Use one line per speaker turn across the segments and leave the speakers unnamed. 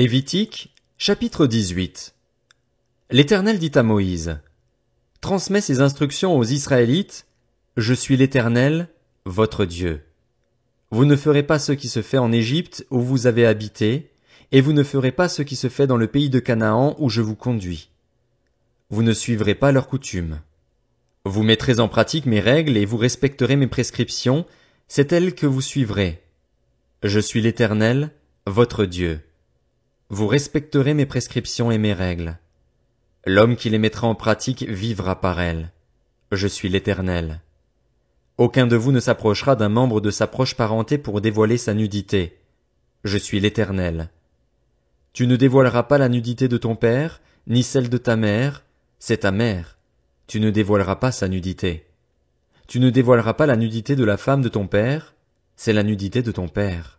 Lévitique, chapitre 18. L'Éternel dit à Moïse, Transmets ces instructions aux Israélites, Je suis l'Éternel, votre Dieu. Vous ne ferez pas ce qui se fait en Égypte où vous avez habité, et vous ne ferez pas ce qui se fait dans le pays de Canaan où je vous conduis. Vous ne suivrez pas leurs coutumes. Vous mettrez en pratique mes règles et vous respecterez mes prescriptions, c'est elles que vous suivrez. Je suis l'Éternel, votre Dieu. Vous respecterez mes prescriptions et mes règles. L'homme qui les mettra en pratique vivra par elles. Je suis l'Éternel. Aucun de vous ne s'approchera d'un membre de sa proche parenté pour dévoiler sa nudité. Je suis l'Éternel. Tu ne dévoileras pas la nudité de ton père, ni celle de ta mère, c'est ta mère. Tu ne dévoileras pas sa nudité. Tu ne dévoileras pas la nudité de la femme de ton père, c'est la nudité de ton père.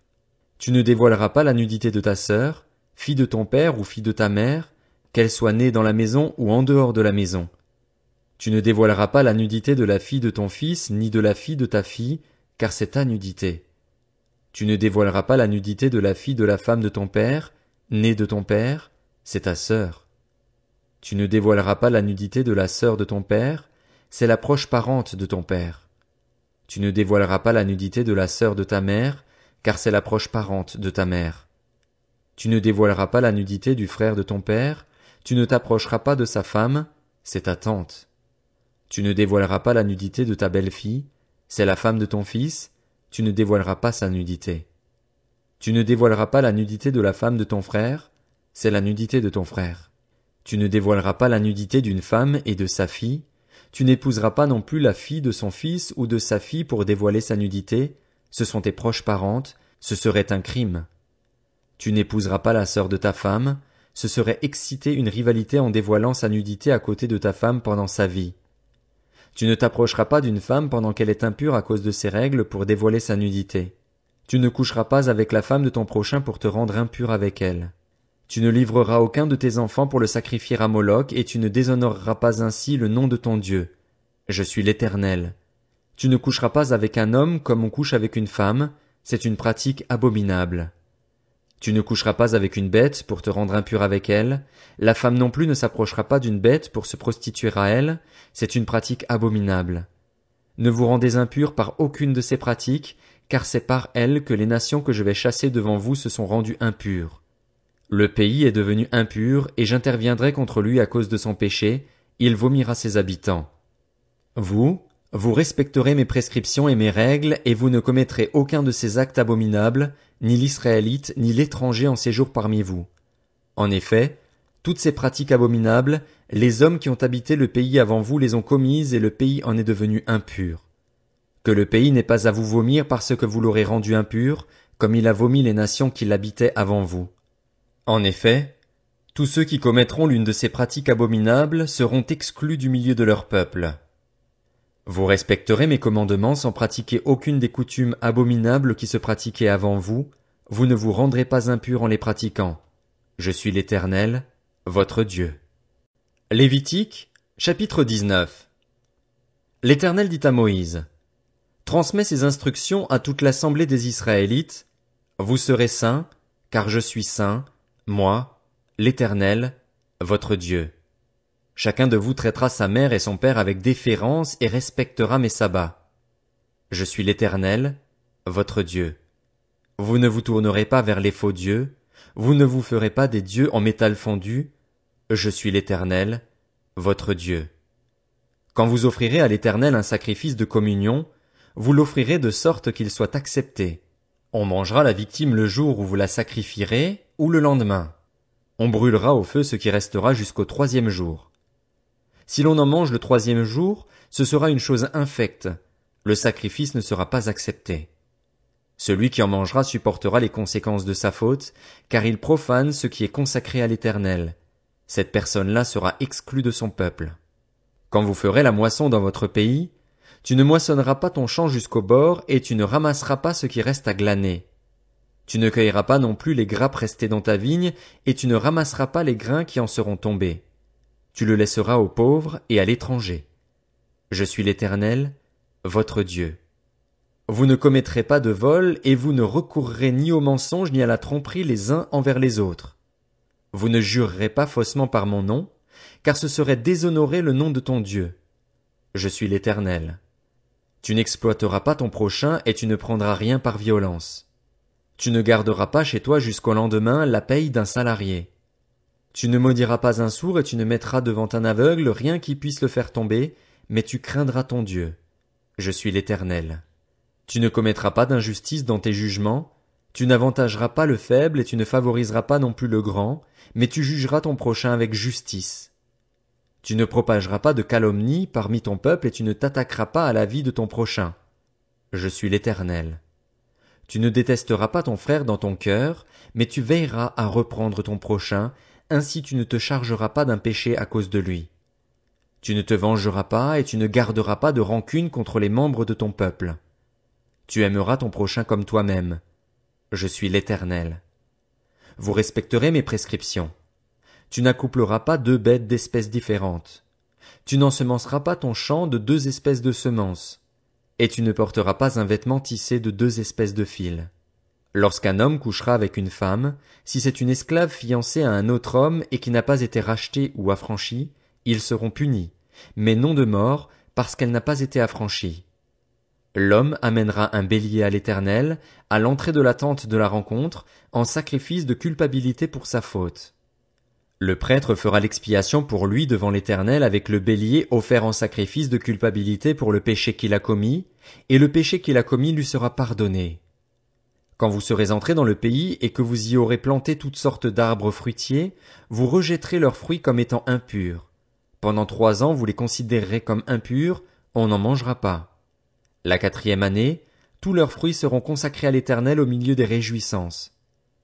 Tu ne dévoileras pas la nudité de ta sœur, fille de ton père ou fille de ta mère, qu'elle soit née dans la maison ou en dehors de la maison. Tu ne dévoileras pas la nudité de la fille de ton fils ni de la fille de ta fille, car c'est ta nudité. Tu ne dévoileras pas la nudité de la fille de la femme de ton père, née de ton père, c'est ta sœur. Tu ne dévoileras pas la nudité de la sœur de ton père, c'est la proche parente de ton père. Tu ne dévoileras pas la nudité de la sœur de ta mère, car c'est la proche parente de ta mère. Tu ne dévoileras pas la nudité du frère de ton père, tu ne t'approcheras pas de sa femme, c'est ta tante. Tu ne dévoileras pas la nudité de ta belle-fille, c'est la femme de ton fils, tu ne dévoileras pas sa nudité. Tu ne dévoileras pas la nudité de la femme de ton frère, c'est la nudité de ton frère. Tu ne dévoileras pas la nudité d'une femme et de sa fille, tu n'épouseras pas non plus la fille de son fils ou de sa fille pour dévoiler sa nudité, ce sont tes proches parentes, ce serait un crime. Tu n'épouseras pas la sœur de ta femme, ce serait exciter une rivalité en dévoilant sa nudité à côté de ta femme pendant sa vie. Tu ne t'approcheras pas d'une femme pendant qu'elle est impure à cause de ses règles pour dévoiler sa nudité. Tu ne coucheras pas avec la femme de ton prochain pour te rendre impur avec elle. Tu ne livreras aucun de tes enfants pour le sacrifier à Moloch et tu ne déshonoreras pas ainsi le nom de ton Dieu. Je suis l'Éternel. Tu ne coucheras pas avec un homme comme on couche avec une femme, c'est une pratique abominable. Tu ne coucheras pas avec une bête pour te rendre impur avec elle, la femme non plus ne s'approchera pas d'une bête pour se prostituer à elle, c'est une pratique abominable. Ne vous rendez impur par aucune de ces pratiques, car c'est par elles que les nations que je vais chasser devant vous se sont rendues impures. Le pays est devenu impur, et j'interviendrai contre lui à cause de son péché, il vomira ses habitants. Vous, vous respecterez mes prescriptions et mes règles, et vous ne commettrez aucun de ces actes abominables, ni l'Israélite, ni l'étranger en séjour parmi vous. En effet, toutes ces pratiques abominables, les hommes qui ont habité le pays avant vous les ont commises et le pays en est devenu impur. Que le pays n'ait pas à vous vomir parce que vous l'aurez rendu impur, comme il a vomi les nations qui l'habitaient avant vous. En effet, tous ceux qui commettront l'une de ces pratiques abominables seront exclus du milieu de leur peuple. Vous respecterez mes commandements sans pratiquer aucune des coutumes abominables qui se pratiquaient avant vous, vous ne vous rendrez pas impur en les pratiquant. Je suis l'Éternel, votre Dieu. Lévitique, chapitre 19. L'Éternel dit à Moïse, Transmets ces instructions à toute l'assemblée des Israélites, vous serez saints, car je suis saint, moi, l'Éternel, votre Dieu. Chacun de vous traitera sa mère et son père avec déférence et respectera mes sabbats. Je suis l'Éternel, votre Dieu. Vous ne vous tournerez pas vers les faux dieux, vous ne vous ferez pas des dieux en métal fondu, je suis l'Éternel, votre Dieu. Quand vous offrirez à l'Éternel un sacrifice de communion, vous l'offrirez de sorte qu'il soit accepté. On mangera la victime le jour où vous la sacrifierez, ou le lendemain. On brûlera au feu ce qui restera jusqu'au troisième jour. Si l'on en mange le troisième jour, ce sera une chose infecte. Le sacrifice ne sera pas accepté. Celui qui en mangera supportera les conséquences de sa faute, car il profane ce qui est consacré à l'Éternel. Cette personne-là sera exclue de son peuple. Quand vous ferez la moisson dans votre pays, tu ne moissonneras pas ton champ jusqu'au bord et tu ne ramasseras pas ce qui reste à glaner. Tu ne cueilleras pas non plus les grappes restées dans ta vigne et tu ne ramasseras pas les grains qui en seront tombés tu le laisseras aux pauvres et à l'étranger. Je suis l'Éternel, votre Dieu. Vous ne commettrez pas de vol, et vous ne recourrez ni au mensonge ni à la tromperie les uns envers les autres. Vous ne jurerez pas faussement par mon nom, car ce serait déshonorer le nom de ton Dieu. Je suis l'Éternel. Tu n'exploiteras pas ton prochain et tu ne prendras rien par violence. Tu ne garderas pas chez toi jusqu'au lendemain la paye d'un salarié. Tu ne maudiras pas un sourd et tu ne mettras devant un aveugle rien qui puisse le faire tomber, mais tu craindras ton Dieu. Je suis l'Éternel. Tu ne commettras pas d'injustice dans tes jugements, tu n'avantageras pas le faible et tu ne favoriseras pas non plus le grand, mais tu jugeras ton prochain avec justice. Tu ne propageras pas de calomnie parmi ton peuple et tu ne t'attaqueras pas à la vie de ton prochain. Je suis l'Éternel. Tu ne détesteras pas ton frère dans ton cœur, mais tu veilleras à reprendre ton prochain ainsi tu ne te chargeras pas d'un péché à cause de lui. Tu ne te vengeras pas et tu ne garderas pas de rancune contre les membres de ton peuple. Tu aimeras ton prochain comme toi-même. Je suis l'Éternel. Vous respecterez mes prescriptions. Tu n'accoupleras pas deux bêtes d'espèces différentes. Tu n'ensemenceras pas ton champ de deux espèces de semences. Et tu ne porteras pas un vêtement tissé de deux espèces de fils. Lorsqu'un homme couchera avec une femme, si c'est une esclave fiancée à un autre homme et qui n'a pas été rachetée ou affranchie, ils seront punis, mais non de mort, parce qu'elle n'a pas été affranchie. L'homme amènera un bélier à l'Éternel, à l'entrée de la tente de la rencontre, en sacrifice de culpabilité pour sa faute. Le prêtre fera l'expiation pour lui devant l'Éternel avec le bélier offert en sacrifice de culpabilité pour le péché qu'il a commis, et le péché qu'il a commis lui sera pardonné. Quand vous serez entrés dans le pays et que vous y aurez planté toutes sortes d'arbres fruitiers, vous rejetterez leurs fruits comme étant impurs. Pendant trois ans vous les considérerez comme impurs, on n'en mangera pas. La quatrième année, tous leurs fruits seront consacrés à l'Éternel au milieu des réjouissances.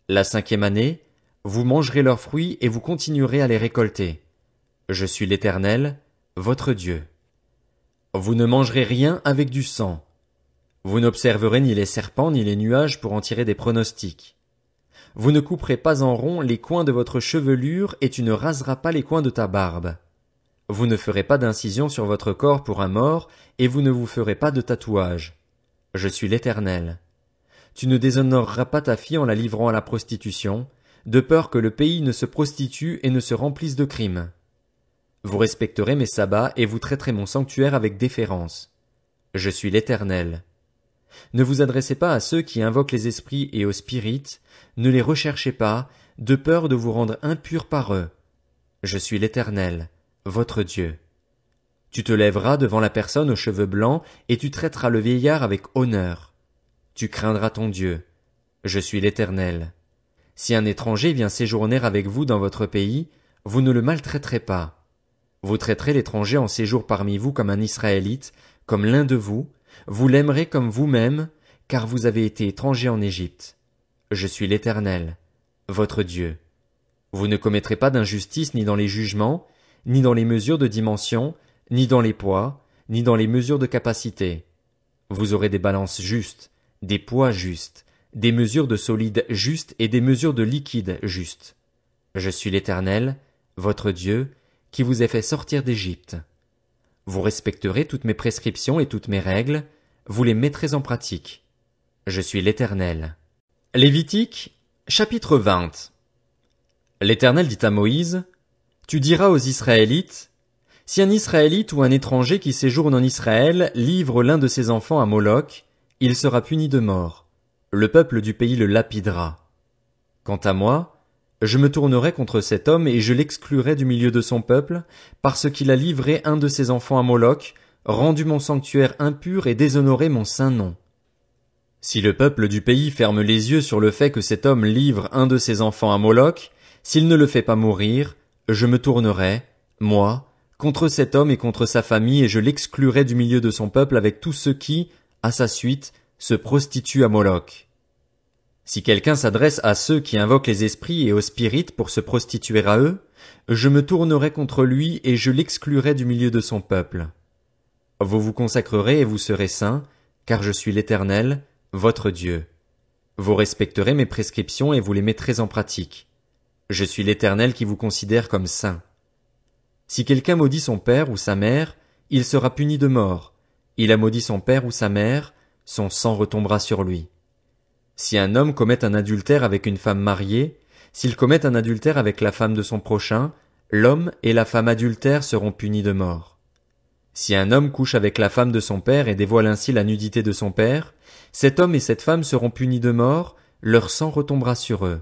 La cinquième année, vous mangerez leurs fruits et vous continuerez à les récolter. Je suis l'Éternel, votre Dieu. Vous ne mangerez rien avec du sang. Vous n'observerez ni les serpents ni les nuages pour en tirer des pronostics. Vous ne couperez pas en rond les coins de votre chevelure et tu ne raseras pas les coins de ta barbe. Vous ne ferez pas d'incision sur votre corps pour un mort, et vous ne vous ferez pas de tatouage. Je suis l'Éternel. Tu ne déshonoreras pas ta fille en la livrant à la prostitution, de peur que le pays ne se prostitue et ne se remplisse de crimes. Vous respecterez mes sabbats et vous traiterez mon sanctuaire avec déférence. Je suis l'Éternel. Ne vous adressez pas à ceux qui invoquent les esprits et aux spirites, ne les recherchez pas, de peur de vous rendre impurs par eux. Je suis l'Éternel, votre Dieu. Tu te lèveras devant la personne aux cheveux blancs, et tu traiteras le vieillard avec honneur. Tu craindras ton Dieu. Je suis l'Éternel. Si un étranger vient séjourner avec vous dans votre pays, vous ne le maltraiterez pas. Vous traiterez l'étranger en séjour parmi vous comme un Israélite, comme l'un de vous, vous l'aimerez comme vous-même, car vous avez été étranger en Égypte. Je suis l'Éternel, votre Dieu. Vous ne commettrez pas d'injustice ni dans les jugements, ni dans les mesures de dimension, ni dans les poids, ni dans les mesures de capacité. Vous aurez des balances justes, des poids justes, des mesures de solide justes et des mesures de liquide justes. Je suis l'Éternel, votre Dieu, qui vous ai fait sortir d'Égypte. Vous respecterez toutes mes prescriptions et toutes mes règles, vous les mettrez en pratique. Je suis l'Éternel. Lévitique, chapitre 20. L'Éternel dit à Moïse, Tu diras aux Israélites, si un Israélite ou un étranger qui séjourne en Israël livre l'un de ses enfants à Moloch, il sera puni de mort. Le peuple du pays le lapidera. Quant à moi, je me tournerai contre cet homme et je l'exclurai du milieu de son peuple, parce qu'il a livré un de ses enfants à Moloch, rendu mon sanctuaire impur et déshonoré mon saint nom. Si le peuple du pays ferme les yeux sur le fait que cet homme livre un de ses enfants à Moloch, s'il ne le fait pas mourir, je me tournerai, moi, contre cet homme et contre sa famille, et je l'exclurai du milieu de son peuple avec tous ceux qui, à sa suite, se prostituent à Moloch. Si quelqu'un s'adresse à ceux qui invoquent les esprits et aux spirites pour se prostituer à eux, je me tournerai contre lui et je l'exclurai du milieu de son peuple. Vous vous consacrerez et vous serez saints, car je suis l'Éternel, votre Dieu. Vous respecterez mes prescriptions et vous les mettrez en pratique. Je suis l'Éternel qui vous considère comme saint. Si quelqu'un maudit son père ou sa mère, il sera puni de mort. Il a maudit son père ou sa mère, son sang retombera sur lui. Si un homme commet un adultère avec une femme mariée, s'il commet un adultère avec la femme de son prochain, l'homme et la femme adultère seront punis de mort. Si un homme couche avec la femme de son père et dévoile ainsi la nudité de son père, cet homme et cette femme seront punis de mort, leur sang retombera sur eux.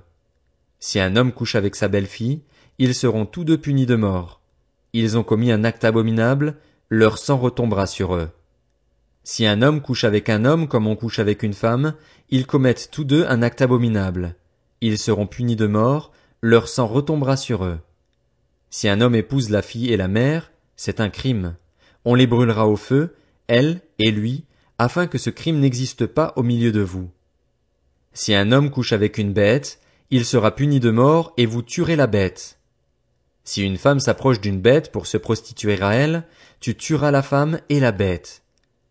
Si un homme couche avec sa belle-fille, ils seront tous deux punis de mort. Ils ont commis un acte abominable, leur sang retombera sur eux. Si un homme couche avec un homme comme on couche avec une femme, ils commettent tous deux un acte abominable. Ils seront punis de mort, leur sang retombera sur eux. Si un homme épouse la fille et la mère, c'est un crime. On les brûlera au feu, elle et lui, afin que ce crime n'existe pas au milieu de vous. Si un homme couche avec une bête, il sera puni de mort et vous tuerez la bête. Si une femme s'approche d'une bête pour se prostituer à elle, tu tueras la femme et la bête.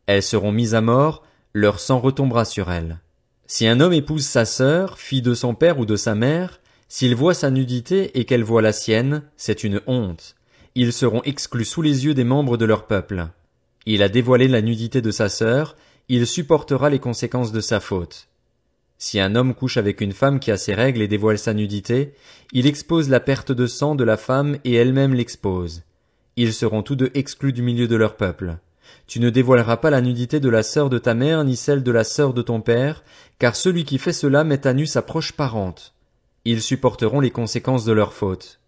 Elles seront mises à mort, leur sang retombera sur elles. Si un homme épouse sa sœur, fille de son père ou de sa mère, s'il voit sa nudité et qu'elle voit la sienne, c'est une honte. Ils seront exclus sous les yeux des membres de leur peuple. Il a dévoilé la nudité de sa sœur, il supportera les conséquences de sa faute. Si un homme couche avec une femme qui a ses règles et dévoile sa nudité, il expose la perte de sang de la femme et elle-même l'expose. Ils seront tous deux exclus du milieu de leur peuple. Tu ne dévoileras pas la nudité de la sœur de ta mère ni celle de la sœur de ton père, car celui qui fait cela met à nu sa proche parente. Ils supporteront les conséquences de leur faute.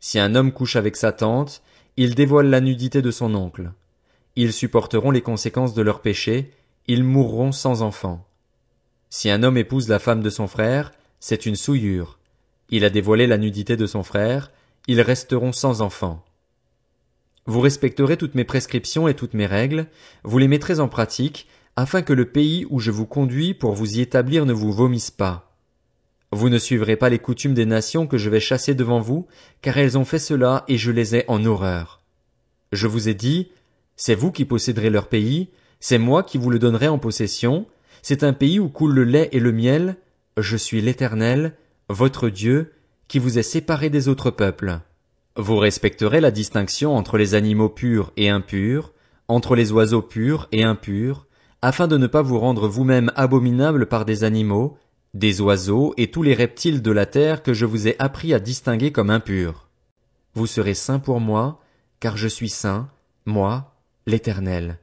Si un homme couche avec sa tante, il dévoile la nudité de son oncle. Ils supporteront les conséquences de leur péché, ils mourront sans enfant. Si un homme épouse la femme de son frère, c'est une souillure. Il a dévoilé la nudité de son frère, ils resteront sans enfant. Vous respecterez toutes mes prescriptions et toutes mes règles, vous les mettrez en pratique, afin que le pays où je vous conduis pour vous y établir ne vous vomisse pas. Vous ne suivrez pas les coutumes des nations que je vais chasser devant vous, car elles ont fait cela et je les ai en horreur. Je vous ai dit, c'est vous qui posséderez leur pays, c'est moi qui vous le donnerai en possession, c'est un pays où coule le lait et le miel, je suis l'Éternel, votre Dieu, qui vous est séparé des autres peuples. Vous respecterez la distinction entre les animaux purs et impurs, entre les oiseaux purs et impurs, afin de ne pas vous rendre vous-même abominable par des animaux, des oiseaux et tous les reptiles de la terre que je vous ai appris à distinguer comme impurs. Vous serez saints pour moi, car je suis saint, moi, l'Éternel.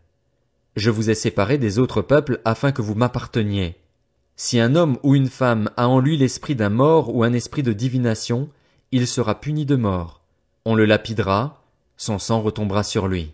Je vous ai séparés des autres peuples afin que vous m'apparteniez. Si un homme ou une femme a en lui l'esprit d'un mort ou un esprit de divination, il sera puni de mort on le lapidera, son sang retombera sur lui.